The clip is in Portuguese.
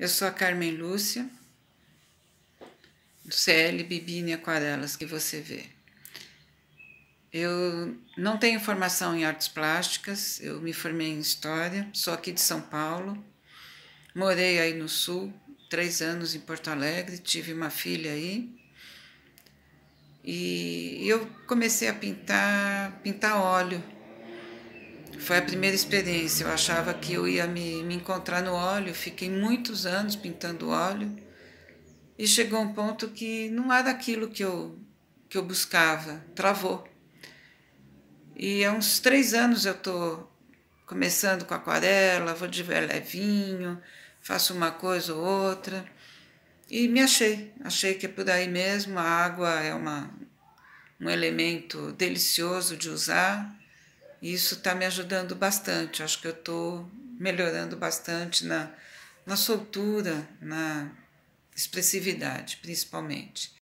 Eu sou a Carmen Lúcia, do CL Bibini Aquarelas, que você vê. Eu não tenho formação em artes plásticas, eu me formei em História, sou aqui de São Paulo, morei aí no Sul, três anos em Porto Alegre, tive uma filha aí. E eu comecei a pintar, pintar óleo foi a primeira experiência. Eu achava que eu ia me, me encontrar no óleo. Fiquei muitos anos pintando óleo. E chegou um ponto que não era aquilo que eu, que eu buscava. Travou. E há uns três anos eu estou começando com aquarela, vou de levinho, faço uma coisa ou outra. E me achei, achei que é por aí mesmo, a água é uma, um elemento delicioso de usar. E isso está me ajudando bastante. Acho que eu estou melhorando bastante na, na soltura, na expressividade, principalmente.